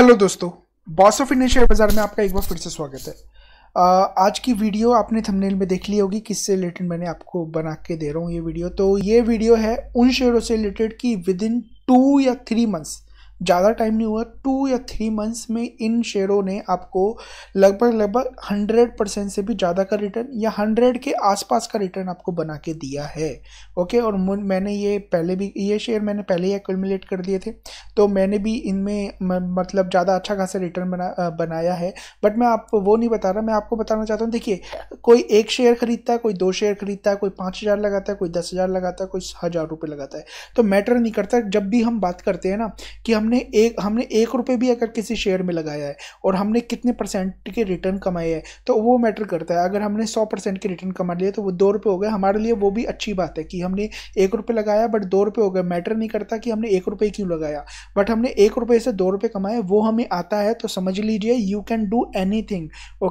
hello दोस्तों boss of Indian share बाजार में आपका एक बार फिर से स्वागत है आज की वीडियो आपने थंबनेल में देख ली होगी किससे रिलेटेड मैंने आपको बना के दे रहा हूँ ये वीडियो तो ये वीडियो है उन शेयरों से रिलेटेड कि विद इन टू या थ्री मंथ्स ज़्यादा टाइम नहीं हुआ टू या थ्री मंथ्स में इन शेयरों ने आपको लगभग लगभग हंड्रेड परसेंट से भी ज़्यादा का रिटर्न या हंड्रेड के आसपास का रिटर्न आपको बना के दिया है ओके और मैंने ये पहले भी ये शेयर मैंने पहले ही एक्यूमुलेट कर दिए थे तो मैंने भी इनमें मतलब ज़्यादा अच्छा खासा रिटर्न बना बनाया है बट मैं आपको वो नहीं बता रहा मैं आपको बताना चाहता हूँ देखिए कोई एक शेयर खरीदता है कोई दो शेयर खरीदता है कोई पाँच हज़ार लगाता है कोई दस हज़ार लगाता है कोई हज़ार रुपये लगाता है तो मैटर नहीं करता जब भी हम बात करते हैं ना कि हम हमने एक हमने एक रुपये भी अगर किसी शेयर में लगाया है और हमने कितने परसेंट के रिटर्न कमाए हैं तो वो मैटर करता है अगर हमने सौ परसेंट के रिटर्न कमा लिए तो वो दो रुपये हो गए हमारे लिए वो भी अच्छी बात है कि हमने एक रुपये लगाया बट दो रुपये हो गए मैटर नहीं करता कि हमने एक रुपये क्यों लगाया बट हमने एक रुपये से दो रुपये कमाए वो हमें आता है तो समझ लीजिए you can do any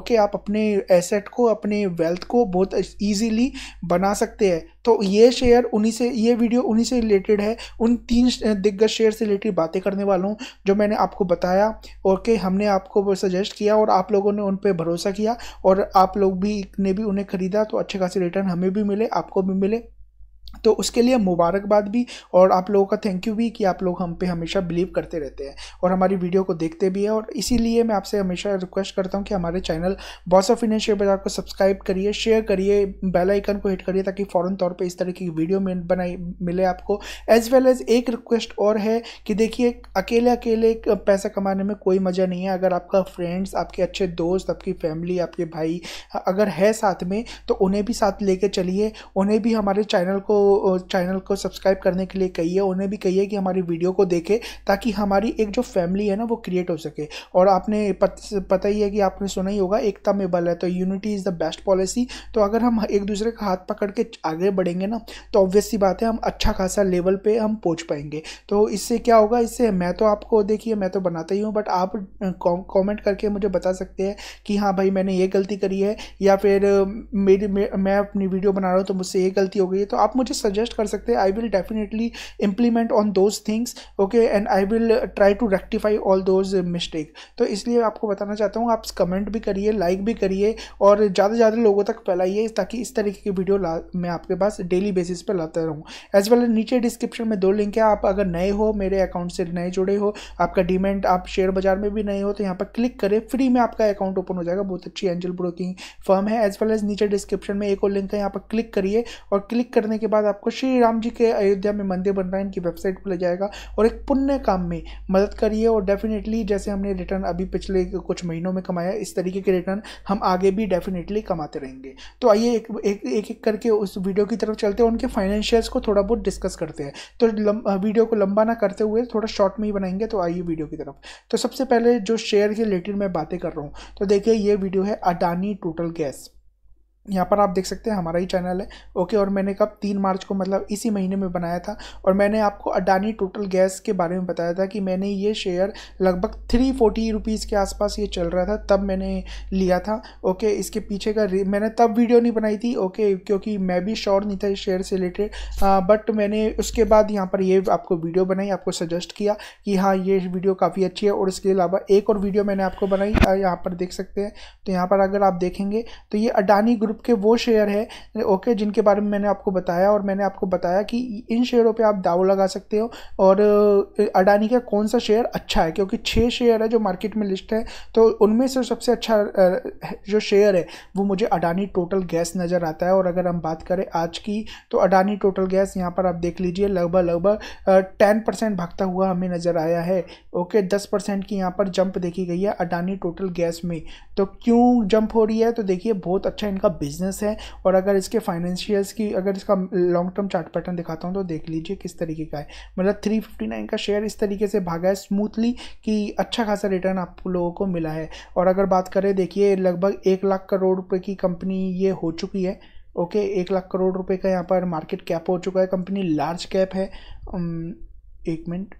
okay आप अपने एसेट को अपने वेल्थ को बहुत ईजीली बना सकते हैं तो ये शेयर उन्हीं से ये वीडियो उन्हीं से रिलेटेड है उन तीन दिग्गज शेयर से रिलेटेड बातें करने वाला हूँ जो मैंने आपको बताया और के हमने आपको सजेस्ट किया और आप लोगों ने उन पर भरोसा किया और आप लोग भी ने भी उन्हें ख़रीदा तो अच्छे खासे रिटर्न हमें भी मिले आपको भी मिले तो उसके लिए मुबारकबाद भी और आप लोगों का थैंक यू भी कि आप लोग हम पे हमेशा बिलीव करते रहते हैं और हमारी वीडियो को देखते भी हैं और इसीलिए मैं आपसे हमेशा रिक्वेस्ट करता हूँ कि हमारे channel boss of Indian share बाजार को सब्सक्राइब करिए शेयर करिए बेल आइकन को हिट करिए ताकि फ़ौरन तौर पर इस तरह की वीडियो में बनाई मिले आपको एज वेल एज एक रिक्वेस्ट और है कि देखिए अकेले अकेले पैसा कमाने में कोई मज़ा नहीं है अगर आपका फ्रेंड्स आपके अच्छे दोस्त आपकी फैमिली आपके भाई अगर है साथ में तो उन्हें भी साथ कर चलिए उन्हें भी हमारे चैनल को चैनल को सब्सक्राइब करने के लिए कहिए उन्हें भी कहिए कि हमारी वीडियो को देखें ताकि हमारी एक जो फैमिली है ना वो क्रिएट हो सके और आपने पत, पता ही है कि आपने सुना ही होगा एकता में बल है तो unity is the best policy तो अगर हम एक दूसरे का हाथ पकड़ के आगे बढ़ेंगे ना तो ऑब्वियसली बात है हम अच्छा खासा लेवल पर हम पहुँच पाएंगे तो इससे क्या होगा इससे मैं तो आपको देखिए मैं तो बनाता ही हूँ बट आप कॉमेंट करके मुझे बता सकते हैं कि हाँ भाई मैंने ये गलती करी है या फिर मेरी मैं अपनी वीडियो बना रहा हूँ तो मुझसे ये गलती हो गई है तो आप मुझे मुझे सजेस्ट कर सकते हैं I will definitely implement on those things okay and I will try to rectify all those mistake तो इसलिए आपको बताना चाहता हूँ आप कमेंट भी करिए लाइक भी करिए और ज़्यादा से ज़्यादा लोगों तक फैलाइए ताकि इस तरीके की वीडियो मैं आपके पास डेली बेसिस पर लाता रहूँ एज वेल नीचे डिस्क्रिप्शन में दो लिंक है आप अगर नए हो मेरे अकाउंट से नए जुड़े हो आपका डिमेंट आप शेयर बाजार में भी नए हो तो यहाँ पर क्लिक करें फ्री में आपका अकाउंट ओपन हो जाएगा बहुत अच्छी एंजल ब्रोकिंग फर्म है एज वेल एज नीचे डिस्क्रिप्शन में एक और लिंक है यहाँ पर क्लिक करिए और क्लिक करने के बाद बाद आपको श्री राम जी के अयोध्या में मंदिर बन रहा है इनकी वेबसाइट पर ले जाएगा और एक पुण्य काम में मदद करिए और डेफिनेटली जैसे हमने रिटर्न अभी पिछले कुछ महीनों में कमाया इस तरीके के रिटर्न हम आगे भी डेफिनेटली कमाते रहेंगे तो आइए एक एक, एक एक करके उस वीडियो की तरफ चलते हैं उनके फाइनेंशियल्स को थोड़ा बहुत डिस्कस करते हैं तो वीडियो को लंबा ना करते हुए थोड़ा शॉर्ट में ही बनाएंगे तो आइए वीडियो की तरफ तो सबसे पहले जो शेयर के रिलेटेड मैं बातें कर रहा हूँ तो देखिए ये वीडियो है अडानी टोटल गैस यहाँ पर आप देख सकते हैं हमारा ही चैनल है ओके और मैंने कब तीन मार्च को मतलब इसी महीने में बनाया था और मैंने आपको अडानी टोटल गैस के बारे में बताया था कि मैंने ये शेयर लगभग थ्री फोर्टी रुपीज़ के आसपास ये चल रहा था तब मैंने लिया था ओके इसके पीछे का मैंने तब वीडियो नहीं बनाई थी ओके क्योंकि मैं भी श्योर नहीं था इस शेयर से रिलेटेड बट हाँ, मैंने उसके बाद यहाँ पर ये आपको वीडियो बनाई आपको सजेस्ट किया कि हाँ ये वीडियो काफ़ी अच्छी है और इसके अलावा एक और वीडियो मैंने आपको बनाई यहाँ पर देख सकते हैं तो यहाँ पर अगर आप देखेंगे तो ये अडानी ग्रुप के वो शेयर है ओके जिनके बारे में मैंने आपको बताया और मैंने आपको बताया कि इन शेयरों पे आप दाव लगा सकते हो और अडानी का कौन सा शेयर अच्छा है क्योंकि छः शेयर है जो मार्केट में लिस्ट है तो उनमें से सबसे अच्छा जो शेयर है वो मुझे अडानी टोटल गैस नज़र आता है और अगर हम बात करें आज की तो अडानी टोटल गैस यहाँ पर आप देख लीजिए लगभग लगभग टेन परसेंट भागता हुआ हमें नज़र आया है ओके दस परसेंट की यहाँ पर जंप देखी गई है अडानी टोटल गैस में तो क्यों जंप हो रही है तो देखिए बहुत अच्छा इनका बिजनेस है और अगर इसके फाइनेंशियल्स की अगर इसका लॉन्ग टर्म चार्ट पैटर्न दिखाता हूँ तो देख लीजिए किस तरीके का है मतलब 359 का शेयर इस तरीके से भागा है स्मूथली कि अच्छा खासा रिटर्न आप लोगों को मिला है और अगर बात करें देखिए लगभग एक लाख करोड़ रुपये की कंपनी ये हो चुकी है ओके एक लाख करोड़ रुपये का यहाँ पर मार्केट कैप हो चुका है कंपनी लार्ज कैप है एक मिनट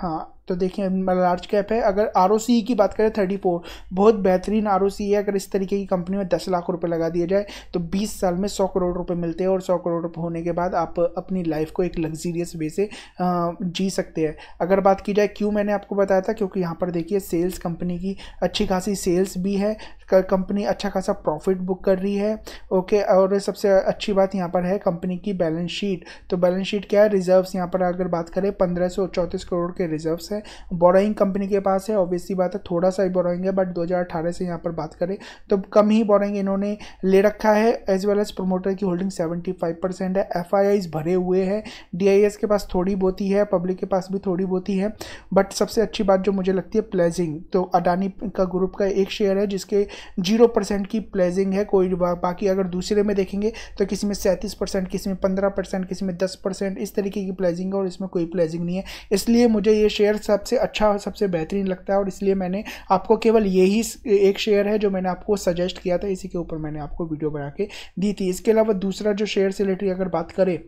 हाँ तो देखिए लार्ज मतलब कैप है अगर आर की बात करें थर्टी फोर बहुत बेहतरीन आर है अगर इस तरीके की कंपनी में दस लाख रुपये लगा दिया जाए तो बीस साल में सौ करोड़ रुपये मिलते हैं और सौ करोड़ रुपये होने के बाद आप अपनी लाइफ को एक लग्जीरियस वे से जी सकते हैं अगर बात की जाए क्यों मैंने आपको बताया था क्योंकि यहाँ पर देखिए सेल्स कंपनी की अच्छी खासी सेल्स भी है कंपनी अच्छा खासा प्रॉफिट बुक कर रही है ओके और सबसे अच्छी बात यहाँ पर है कंपनी की बैलेंस शीट तो बैलेंस शीट क्या है रिजर्व्स यहाँ पर अगर बात करें पंद्रह सौ चौंतीस करोड़ के रिजर्व्स है है बोराइंग कंपनी के पास है ऑब्वियसली बात है थोड़ा सा ही बोराइंग है बट 2018 से यहाँ पर बात करें तो कम ही बोराइंग इन्होंने ले रखा है एज वेल एज प्रोमोटर की होल्डिंग 75 परसेंट है एफ भरे हुए हैं डी के पास थोड़ी बहुत ही है पब्लिक के पास भी थोड़ी बहुत ही है बट सबसे अच्छी बात जो मुझे लगती है प्लेजिंग तो अडानी का ग्रुप का एक शेयर है जिसके जीरो परसेंट की प्लेजिंग है कोई बाकी अगर दूसरे में देखेंगे तो किसी में सैंतीस परसेंट किसी में पंद्रह परसेंट किसी में दस परसेंट इस तरीके की प्लेजिंग है और इसमें कोई प्लेजिंग नहीं है इसलिए मुझे ये शेयर सबसे अच्छा और सबसे बेहतरीन लगता है और इसलिए मैंने आपको केवल यही एक शेयर है जो मैंने आपको सजेस्ट किया था इसी के ऊपर मैंने आपको वीडियो बना के दी थी इसके अलावा दूसरा जो शेयर से रिलेटेड अगर बात करें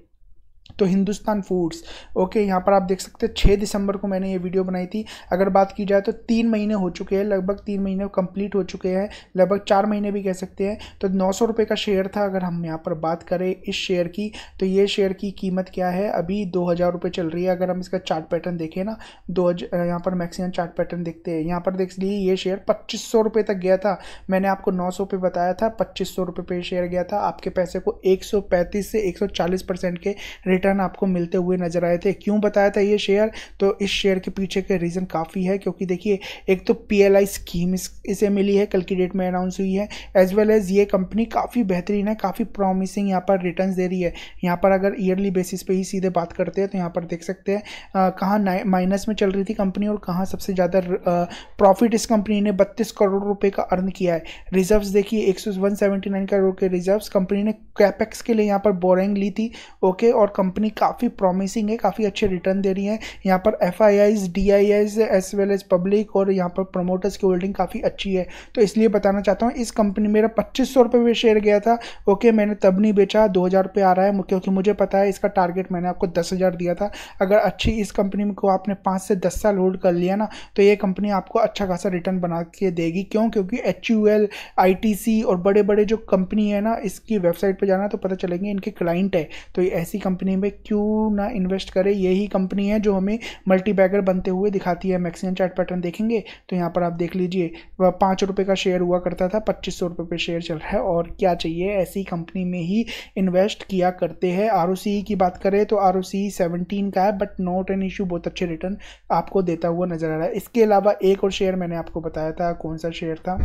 तो हिंदुस्तान फूड्स ओके यहाँ पर आप देख सकते हैं छः दिसंबर को मैंने ये वीडियो बनाई थी अगर बात की जाए तो तीन महीने हो चुके हैं लगभग तीन महीने कंप्लीट हो चुके हैं लगभग चार महीने भी कह सकते हैं तो नौ सौ रुपये का शेयर था अगर हम यहाँ पर बात करें इस शेयर की तो ये शेयर की कीमत क्या है अभी दो हज़ार रुपये चल रही है अगर हम इसका चार्ट पैटर्न देखें ना दो यहाँ पर मैक्सिमम चार्ट पैटर्न देखते हैं यहाँ पर देख लीजिए ये शेयर पच्चीस सौ रुपये तक गया था मैंने आपको नौ सौ पे बताया था पच्चीस सौ रुपये पे शेयर गया था आपके पैसे को एक सौ पैंतीस से एक सौ चालीस परसेंट के रिटर्न आपको मिलते हुए नजर आए थे क्यों बताया था ये शेयर तो इस शेयर के पीछे के रीज़न काफ़ी है क्योंकि देखिए एक तो पी स्कीम इस, इसे मिली है कल की डेट में अनाउंस हुई है एज वेल एज़ ये कंपनी काफ़ी बेहतरीन है काफ़ी प्रॉमिसिंग यहाँ पर रिटर्न दे रही है यहाँ पर अगर ईयरली बेसिस पर ही सीधे बात करते हैं तो यहाँ पर देख सकते हैं कहाँ माइनस में चल रही थी कंपनी और कहाँ सबसे ज़्यादा प्रॉफिट इस कंपनी ने बत्तीस करोड़ रुपये का अर्न किया है रिजर्व्स देखिए एक करोड़ के रिजर्व्स कंपनी ने कैपेक्स के लिए यहाँ पर बोरिंग ली थी ओके और कंपनी काफ़ी प्रॉमिसिंग है काफ़ी अच्छे रिटर्न दे रही है यहाँ पर FIIs DIIs as well as public और यहाँ पर प्रमोटर्स की होल्डिंग काफ़ी अच्छी है तो इसलिए बताना चाहता हूँ इस कंपनी मेरा पच्चीस सौ रुपये में शेयर गया था ओके मैंने तब नहीं बेचा दो हज़ार रुपये आ रहा है क्योंकि मुझे पता है इसका टारगेट मैंने आपको दस हज़ार दिया था अगर अच्छी इस कंपनी को आपने पाँच से दस साल होल्ड कर लिया ना तो ये कंपनी आपको अच्छा खासा रिटर्न बना के देगी क्यों क्योंकि H U L I T C और बड़े बड़े जो कंपनी है ना इसकी वेबसाइट पर जाना तो पता चलेंगे इनके क्लाइंट है तो ये ऐसी कंपनी कंपनी में क्यों ना इन्वेस्ट करें यही कंपनी है जो हमें मल्टी बैगर बनते हुए दिखाती है मैक्सिमम चार्ट पैटर्न देखेंगे तो यहाँ पर आप देख लीजिए पाँच रुपये का शेयर हुआ करता था पच्चीस सौ रुपये पर शेयर चल रहा है और क्या चाहिए ऐसी कंपनी में ही इन्वेस्ट किया करते हैं आर e की बात करें तो आर ओ सेवनटीन का है बट नोट एन इशू बहुत अच्छे रिटर्न आपको देता हुआ नज़र आ रहा है इसके अलावा एक और शेयर मैंने आपको बताया था कौन सा शेयर था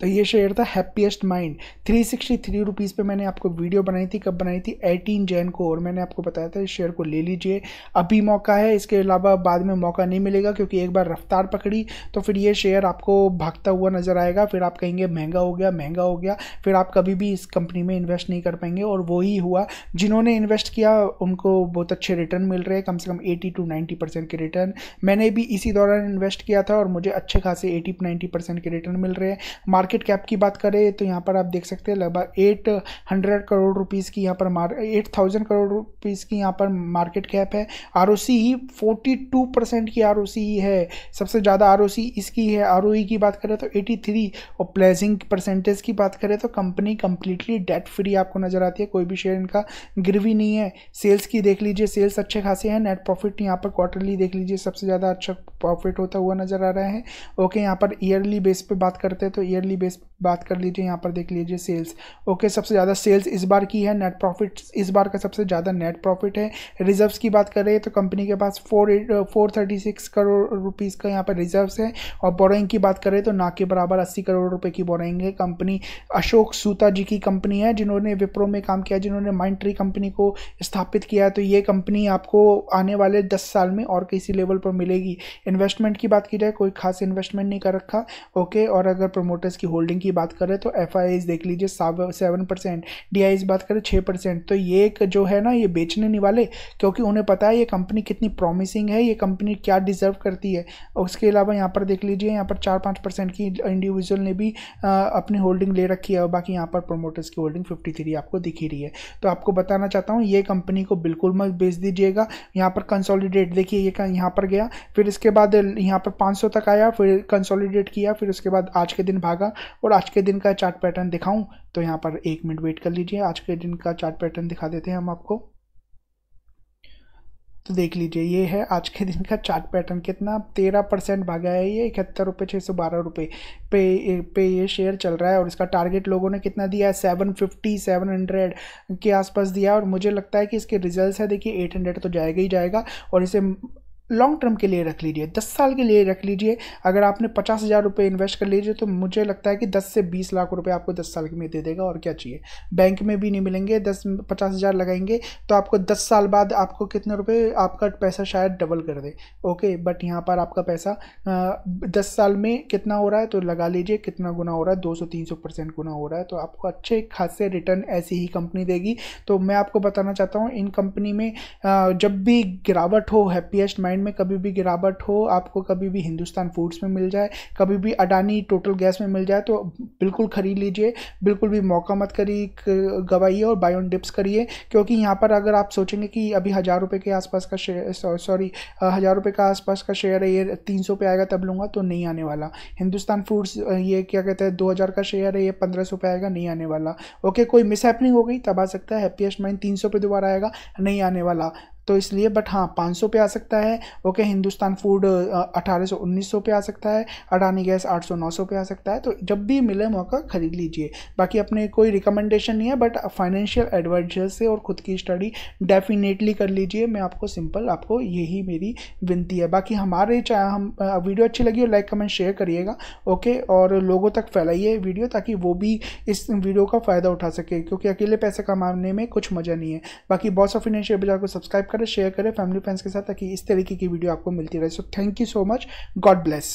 तो ये शेयर था Happiest Minds three sixty three rupees पर मैंने आपको वीडियो बनाई थी कब बनाई थी एटीन जैन को और मैंने आपको बताया था इस शेयर को ले लीजिए अभी मौका है इसके अलावा बाद में मौका नहीं मिलेगा क्योंकि एक बार रफ्तार पकड़ी तो फिर ये शेयर आपको भागता हुआ नज़र आएगा फिर आप कहेंगे महंगा हो गया महंगा हो गया फिर आप कभी भी इस कंपनी में इन्वेस्ट नहीं कर पाएंगे और वही हुआ जिन्होंने इन्वेस्ट किया उनको बहुत अच्छे रिटर्न मिल रहे हैं कम से कम एटी टू नाइन्टी परसेंट के रिटर्न मैंने भी इसी दौरान इन्वेस्ट किया था और मुझे अच्छे खासे एटी नाइन्टी परसेंट के रिटर्न मिल रहे हैं मार्केट कैप की बात करें तो यहाँ पर आप देख सकते हैं लगभग एट हंड्रेड करोड़ रुपीज़ की यहाँ पर मार एट थाउजेंड करोड़ रुपीज़ की यहाँ पर मार्केट कैप है आर ही फोर्टी टू परसेंट की आर ही है सबसे ज़्यादा आर इसकी है आर e की बात करें तो एटी थ्री और प्लेजिंग परसेंटेज की बात करें तो कंपनी कंप्लीटली डेट फ्री आपको नज़र आती है कोई भी शेयर इनका गिरवी नहीं है सेल्स की देख लीजिए सेल्स अच्छे खासे हैं नेट प्रॉफिट यहाँ पर क्वार्टरली देख लीजिए सबसे ज़्यादा अच्छा प्रॉफिट होता हुआ नज़र आ रहा है ओके यहाँ पर ईयरली बेस पे बात करते हैं तो ईयरली बेस बात कर लीजिए यहाँ पर देख लीजिए सेल्स ओके सबसे ज़्यादा सेल्स इस बार की है नेट प्रॉफिट इस बार का सबसे ज़्यादा नेट प्रॉफिट है रिजर्व्स की बात करें तो कंपनी के पास four four thirty six crore rupees का यहाँ पर रिजर्व्स है और बोरइंग की बात करें तो ना के बराबर अस्सी करोड़ रुपये की बोरइंग है कंपनी अशोक सूता जी की कंपनी है जिन्होंने विप्रो में काम किया जिन्होंने माइंट्री कंपनी को स्थापित किया तो ये कंपनी आपको आने वाले दस साल में और किसी लेवल पर मिलेगी इन्वेस्टमेंट की बात की जाए कोई खास इन्वेस्टमेंट नहीं कर रखा ओके और अगर प्रमोट मोटर्स की होल्डिंग की बात करें तो एफ देख लीजिए सेवन परसेंट डी बात करें छः परसेंट तो ये एक जो है ना ये बेचने नहीं वाले क्योंकि उन्हें पता है ये कंपनी कितनी प्रॉमिसिंग है ये कंपनी क्या डिज़र्व करती है उसके अलावा यहाँ पर देख लीजिए यहाँ पर चार पाँच परसेंट की इंडिविजुअल ने भी आ, अपनी होल्डिंग ले रखी है और बाकी यहाँ पर प्रोमोटर्स की होल्डिंग फिफ्टी थ्री आपको दिखी रही है तो आपको बताना चाहता हूँ ये कंपनी को बिल्कुल मत बेच दीजिएगा यहाँ पर कंसोलिडेट देखिए ये यहाँ पर गया फिर इसके बाद यहाँ पर पाँच तक आया फिर कंसोलिडेट किया फिर उसके बाद आज के दिन भागा और आज के दिन का चार्ट पैटर्न दिखाऊं तो यहाँ पर एक मिनट वेट कर लीजिए आज के दिन का चार्ट पैटर्न दिखा देते हैं हम आपको तो देख लीजिए ये है आज के दिन का चार्ट पैटर्न कितना तेरह परसेंट भागा है ये इकहत्तर रुपये छः सौ बारह रुपये पे पे ये शेयर चल रहा है और इसका टारगेट लोगों ने कितना दिया है सेवन फिफ्टी सेवन हंड्रेड के आसपास दिया और मुझे लगता है कि इसके रिजल्ट्स है देखिए एट हंड्रेड तो जाएगा ही जाएगा और इसे लॉन्ग टर्म के लिए रख लीजिए दस साल के लिए रख लीजिए अगर आपने पचास हज़ार रुपये इन्वेस्ट कर लीजिए तो मुझे लगता है कि दस से बीस लाख रुपये आपको दस साल के में दे देगा और क्या चाहिए बैंक में भी नहीं मिलेंगे दस पचास हज़ार लगाएंगे तो आपको दस साल बाद आपको कितने रुपये आपका पैसा शायद डबल कर दे ओके बट यहाँ पर आपका पैसा दस साल में कितना हो रहा है तो लगा लीजिए कितना गुना हो रहा है दो सौ तीन सौ परसेंट गुना हो रहा है तो आपको अच्छे खासे रिटर्न ऐसी ही कंपनी देगी तो मैं आपको बताना चाहता हूँ इन कंपनी में जब भी गिरावट हो हैप्पीएस्ट माइंड डिमांड में कभी भी गिरावट हो आपको कभी भी हिंदुस्तान फूड्स में मिल जाए कभी भी अडानी टोटल गैस में मिल जाए तो बिल्कुल खरीद लीजिए बिल्कुल भी मौका मत करिए गवाइए और बायोन डिप्स करिए क्योंकि यहाँ पर अगर आप सोचेंगे कि अभी हज़ार रुपये के आसपास का शेयर सॉरी हज़ार रुपये का आसपास का शेयर है ये तीन सौ पे आएगा तब लूँगा तो नहीं आने वाला हिंदुस्तान फूड्स ये क्या कहते हैं दो हज़ार का शेयर है ये पंद्रह सौ पे आएगा नहीं आने वाला ओके कोई मिसहैपनिंग हो गई तब आ सकता है हैप्पीएस्ट माइंड तीन सौ पे दोबारा आएगा नहीं आने वाला तो इसलिए बट हाँ पाँच सौ पे आ सकता है ओके हिंदुस्तान फूड अठारह सौ उन्नीस सौ पे आ सकता है अडानी गैस आठ सौ नौ सौ पे आ सकता है तो जब भी मिले मौका ख़रीद लीजिए बाकी अपने कोई रिकमेंडेशन नहीं है बट फाइनेंशियल एडवाइजर से और ख़ुद की स्टडी डेफिनेटली कर लीजिए मैं आपको सिंपल आपको यही मेरी विनती है बाकी हमारे चाहे हम वीडियो अच्छी लगी हो लाइक कमेंट शेयर करिएगा ओके और लोगों तक फैलाइए वीडियो ताकि वो भी इस वीडियो का फ़ायदा उठा सके क्योंकि अकेले पैसे कमाने में कुछ मज़ा नहीं है बाकी बॉस ऑफ फाइनेंशियल बाजार को सब्सक्राइब करें शेयर करें फैमिली फ्रेंड्स के साथ ताकि इस तरीके की वीडियो आपको मिलती रहे so thank you so much God bless